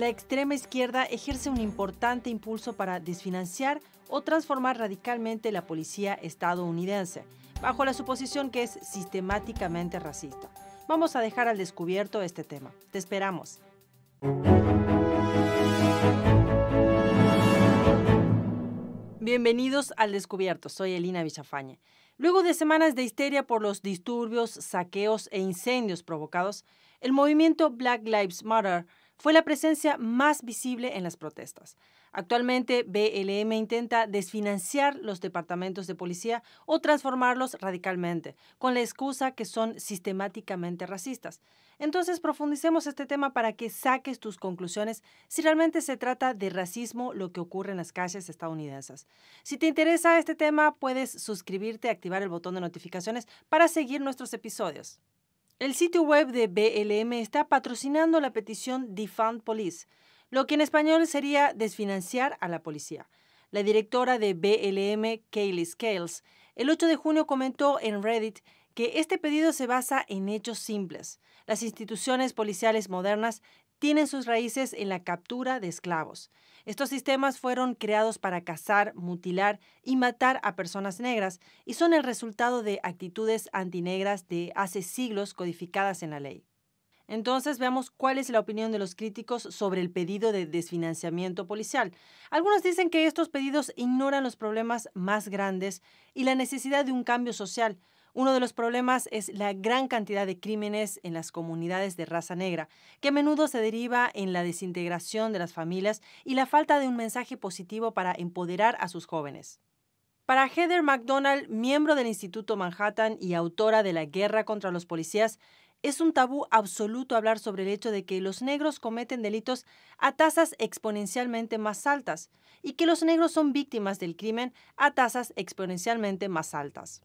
la extrema izquierda ejerce un importante impulso para desfinanciar o transformar radicalmente la policía estadounidense, bajo la suposición que es sistemáticamente racista. Vamos a dejar al descubierto este tema. Te esperamos. Bienvenidos al Descubierto, soy Elina Villafañe. Luego de semanas de histeria por los disturbios, saqueos e incendios provocados, el movimiento Black Lives Matter fue la presencia más visible en las protestas. Actualmente, BLM intenta desfinanciar los departamentos de policía o transformarlos radicalmente, con la excusa que son sistemáticamente racistas. Entonces, profundicemos este tema para que saques tus conclusiones si realmente se trata de racismo lo que ocurre en las calles estadounidenses. Si te interesa este tema, puedes suscribirte, y activar el botón de notificaciones para seguir nuestros episodios. El sitio web de BLM está patrocinando la petición Defund Police, lo que en español sería desfinanciar a la policía. La directora de BLM, Kaylee Scales, el 8 de junio comentó en Reddit que este pedido se basa en hechos simples. Las instituciones policiales modernas tienen sus raíces en la captura de esclavos. Estos sistemas fueron creados para cazar, mutilar y matar a personas negras y son el resultado de actitudes antinegras de hace siglos codificadas en la ley. Entonces veamos cuál es la opinión de los críticos sobre el pedido de desfinanciamiento policial. Algunos dicen que estos pedidos ignoran los problemas más grandes y la necesidad de un cambio social, uno de los problemas es la gran cantidad de crímenes en las comunidades de raza negra, que a menudo se deriva en la desintegración de las familias y la falta de un mensaje positivo para empoderar a sus jóvenes. Para Heather McDonald, miembro del Instituto Manhattan y autora de La Guerra contra los Policías, es un tabú absoluto hablar sobre el hecho de que los negros cometen delitos a tasas exponencialmente más altas y que los negros son víctimas del crimen a tasas exponencialmente más altas.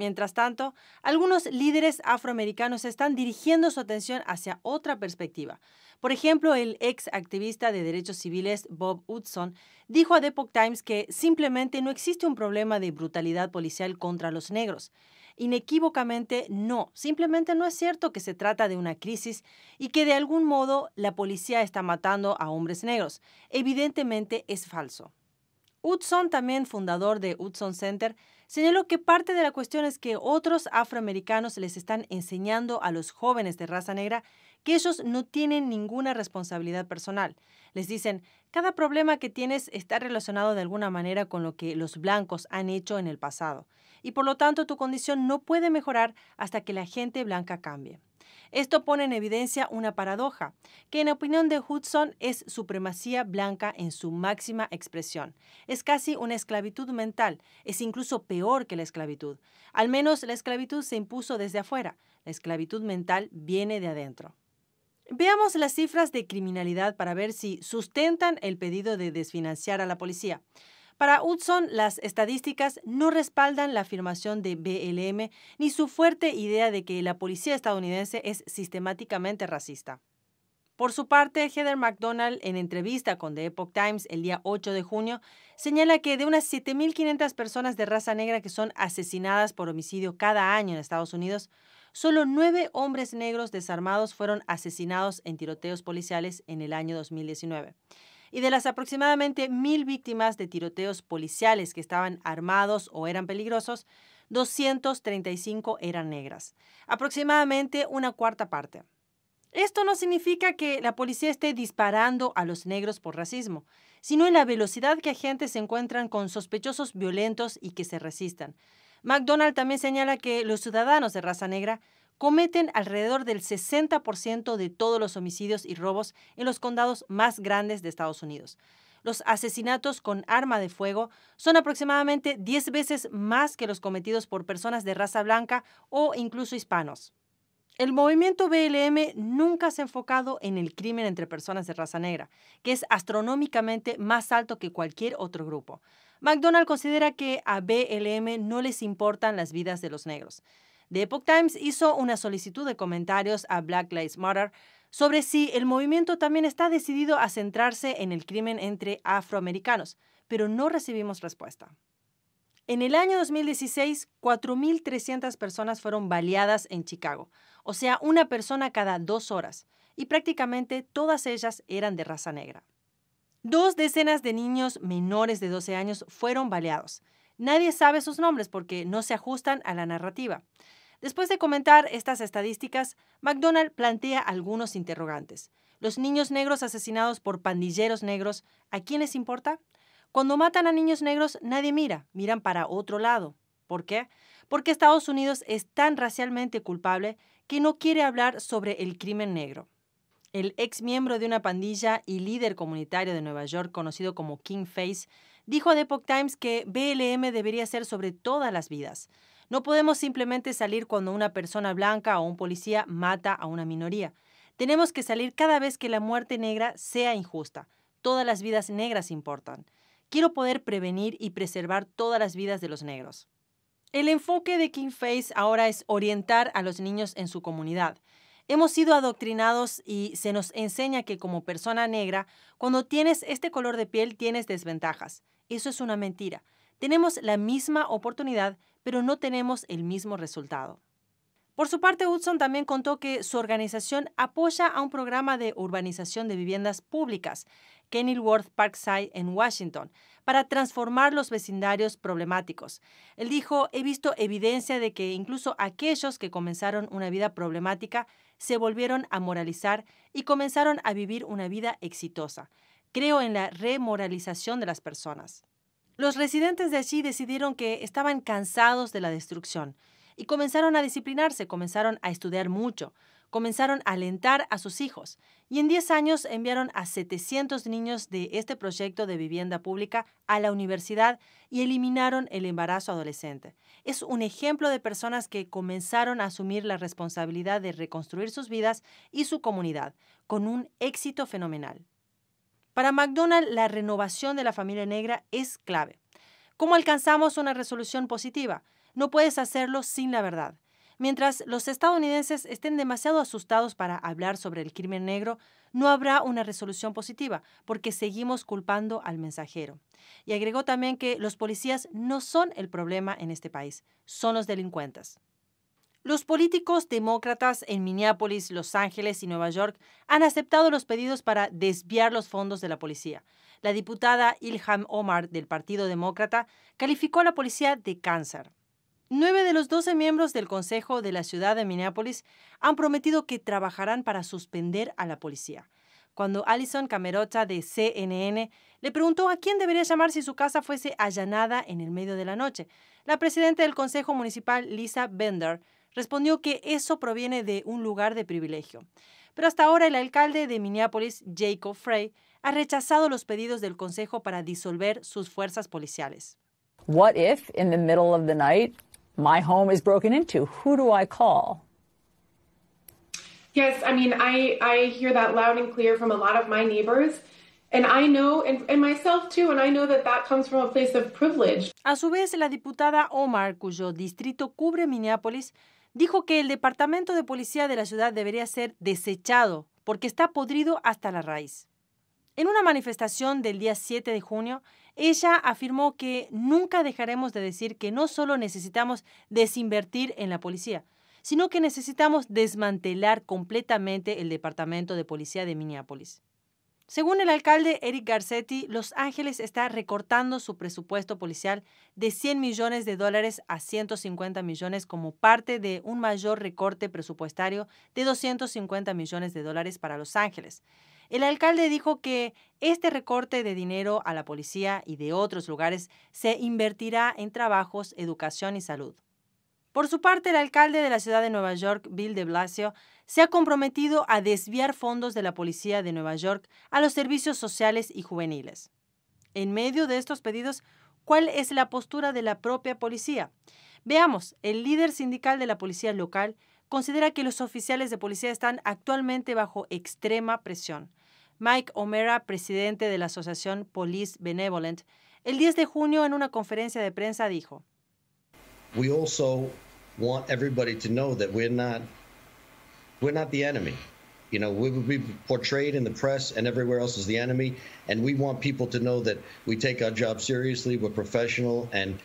Mientras tanto, algunos líderes afroamericanos están dirigiendo su atención hacia otra perspectiva. Por ejemplo, el ex activista de derechos civiles Bob Woodson dijo a The Epoch Times que simplemente no existe un problema de brutalidad policial contra los negros. Inequívocamente no, simplemente no es cierto que se trata de una crisis y que de algún modo la policía está matando a hombres negros. Evidentemente es falso. Hudson, también fundador de Hudson Center, señaló que parte de la cuestión es que otros afroamericanos les están enseñando a los jóvenes de raza negra que ellos no tienen ninguna responsabilidad personal. Les dicen, cada problema que tienes está relacionado de alguna manera con lo que los blancos han hecho en el pasado, y por lo tanto tu condición no puede mejorar hasta que la gente blanca cambie. Esto pone en evidencia una paradoja, que en opinión de Hudson es supremacía blanca en su máxima expresión. Es casi una esclavitud mental, es incluso peor que la esclavitud. Al menos la esclavitud se impuso desde afuera, la esclavitud mental viene de adentro. Veamos las cifras de criminalidad para ver si sustentan el pedido de desfinanciar a la policía. Para Hudson, las estadísticas no respaldan la afirmación de BLM ni su fuerte idea de que la policía estadounidense es sistemáticamente racista. Por su parte, Heather McDonald, en entrevista con The Epoch Times el día 8 de junio, señala que de unas 7.500 personas de raza negra que son asesinadas por homicidio cada año en Estados Unidos, solo nueve hombres negros desarmados fueron asesinados en tiroteos policiales en el año 2019. Y de las aproximadamente mil víctimas de tiroteos policiales que estaban armados o eran peligrosos, 235 eran negras, aproximadamente una cuarta parte. Esto no significa que la policía esté disparando a los negros por racismo, sino en la velocidad que agentes se encuentran con sospechosos violentos y que se resistan. McDonald también señala que los ciudadanos de raza negra cometen alrededor del 60% de todos los homicidios y robos en los condados más grandes de Estados Unidos. Los asesinatos con arma de fuego son aproximadamente 10 veces más que los cometidos por personas de raza blanca o incluso hispanos. El movimiento BLM nunca se ha enfocado en el crimen entre personas de raza negra, que es astronómicamente más alto que cualquier otro grupo. McDonald considera que a BLM no les importan las vidas de los negros. The Epoch Times hizo una solicitud de comentarios a Black Lives Matter sobre si el movimiento también está decidido a centrarse en el crimen entre afroamericanos, pero no recibimos respuesta. En el año 2016, 4.300 personas fueron baleadas en Chicago, o sea, una persona cada dos horas, y prácticamente todas ellas eran de raza negra. Dos decenas de niños menores de 12 años fueron baleados. Nadie sabe sus nombres porque no se ajustan a la narrativa. Después de comentar estas estadísticas, McDonald plantea algunos interrogantes. ¿Los niños negros asesinados por pandilleros negros, a quién les importa? Cuando matan a niños negros, nadie mira, miran para otro lado. ¿Por qué? Porque Estados Unidos es tan racialmente culpable que no quiere hablar sobre el crimen negro. El ex miembro de una pandilla y líder comunitario de Nueva York, conocido como King Face, dijo a The Epoch Times que BLM debería ser sobre todas las vidas. No podemos simplemente salir cuando una persona blanca o un policía mata a una minoría. Tenemos que salir cada vez que la muerte negra sea injusta. Todas las vidas negras importan. Quiero poder prevenir y preservar todas las vidas de los negros. El enfoque de King Face ahora es orientar a los niños en su comunidad. Hemos sido adoctrinados y se nos enseña que como persona negra, cuando tienes este color de piel tienes desventajas. Eso es una mentira. Tenemos la misma oportunidad, pero no tenemos el mismo resultado. Por su parte, Woodson también contó que su organización apoya a un programa de urbanización de viviendas públicas Kenilworth Parkside en Washington para transformar los vecindarios problemáticos. Él dijo, he visto evidencia de que incluso aquellos que comenzaron una vida problemática se volvieron a moralizar y comenzaron a vivir una vida exitosa. Creo en la remoralización de las personas. Los residentes de allí decidieron que estaban cansados de la destrucción y comenzaron a disciplinarse, comenzaron a estudiar mucho, comenzaron a alentar a sus hijos y en 10 años enviaron a 700 niños de este proyecto de vivienda pública a la universidad y eliminaron el embarazo adolescente. Es un ejemplo de personas que comenzaron a asumir la responsabilidad de reconstruir sus vidas y su comunidad, con un éxito fenomenal. Para McDonald, la renovación de la familia negra es clave. ¿Cómo alcanzamos una resolución positiva? No puedes hacerlo sin la verdad. Mientras los estadounidenses estén demasiado asustados para hablar sobre el crimen negro, no habrá una resolución positiva porque seguimos culpando al mensajero. Y agregó también que los policías no son el problema en este país, son los delincuentes. Los políticos demócratas en Minneapolis, Los Ángeles y Nueva York han aceptado los pedidos para desviar los fondos de la policía. La diputada Ilham Omar del Partido Demócrata calificó a la policía de cáncer. Nueve de los doce miembros del Consejo de la Ciudad de Minneapolis han prometido que trabajarán para suspender a la policía. Cuando Allison Camerota de CNN le preguntó a quién debería llamar si su casa fuese allanada en el medio de la noche, la presidenta del Consejo Municipal, Lisa Bender, respondió que eso proviene de un lugar de privilegio. Pero hasta ahora el alcalde de Minneapolis, Jacob Frey, ha rechazado los pedidos del Consejo para disolver sus fuerzas policiales. What if in the middle of the night my home is broken into. Who do I call? Yes, I mean, I, I hear that loud and clear from a lot of my neighbors. And I know, myself too, and I know that that comes from A su vez, la diputada Omar, cuyo distrito cubre Minneapolis, dijo que el departamento de policía de la ciudad debería ser desechado porque está podrido hasta la raíz. En una manifestación del día 7 de junio, ella afirmó que nunca dejaremos de decir que no solo necesitamos desinvertir en la policía, sino que necesitamos desmantelar completamente el Departamento de Policía de Minneapolis. Según el alcalde Eric Garcetti, Los Ángeles está recortando su presupuesto policial de 100 millones de dólares a 150 millones como parte de un mayor recorte presupuestario de 250 millones de dólares para Los Ángeles. El alcalde dijo que este recorte de dinero a la policía y de otros lugares se invertirá en trabajos, educación y salud. Por su parte, el alcalde de la ciudad de Nueva York, Bill de Blasio, se ha comprometido a desviar fondos de la policía de Nueva York a los servicios sociales y juveniles. En medio de estos pedidos, ¿cuál es la postura de la propia policía? Veamos, el líder sindical de la policía local considera que los oficiales de policía están actualmente bajo extrema presión Mike O'Mara, presidente de la asociación Police Benevolent, el 10 de junio en una conferencia de prensa dijo: We also want everybody to know that we're not we're not the enemy. You know, we would be portrayed in the press and everywhere else as the enemy, and we want people to know that we take our job seriously, we're professional, and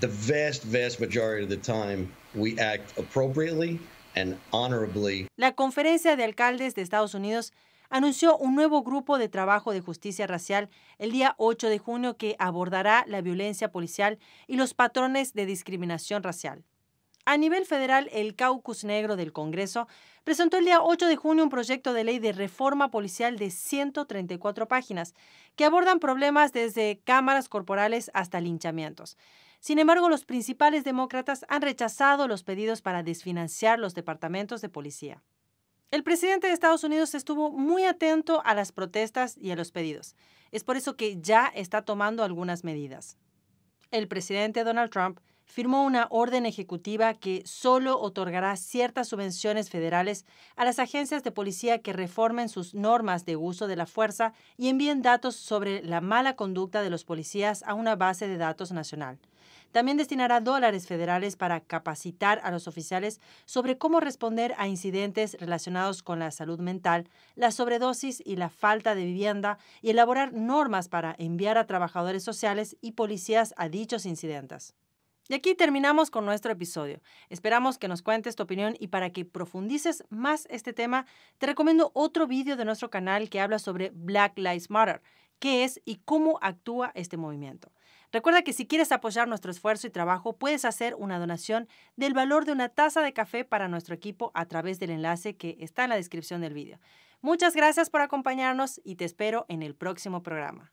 the vast, vast majority of the time we act appropriately and honorably. La conferencia de alcaldes de Estados Unidos anunció un nuevo grupo de trabajo de justicia racial el día 8 de junio que abordará la violencia policial y los patrones de discriminación racial. A nivel federal, el Caucus Negro del Congreso presentó el día 8 de junio un proyecto de ley de reforma policial de 134 páginas que abordan problemas desde cámaras corporales hasta linchamientos. Sin embargo, los principales demócratas han rechazado los pedidos para desfinanciar los departamentos de policía. El presidente de Estados Unidos estuvo muy atento a las protestas y a los pedidos. Es por eso que ya está tomando algunas medidas. El presidente Donald Trump firmó una orden ejecutiva que solo otorgará ciertas subvenciones federales a las agencias de policía que reformen sus normas de uso de la fuerza y envíen datos sobre la mala conducta de los policías a una base de datos nacional. También destinará dólares federales para capacitar a los oficiales sobre cómo responder a incidentes relacionados con la salud mental, la sobredosis y la falta de vivienda y elaborar normas para enviar a trabajadores sociales y policías a dichos incidentes. Y aquí terminamos con nuestro episodio. Esperamos que nos cuentes tu opinión y para que profundices más este tema, te recomiendo otro vídeo de nuestro canal que habla sobre Black Lives Matter, qué es y cómo actúa este movimiento. Recuerda que si quieres apoyar nuestro esfuerzo y trabajo, puedes hacer una donación del valor de una taza de café para nuestro equipo a través del enlace que está en la descripción del vídeo. Muchas gracias por acompañarnos y te espero en el próximo programa.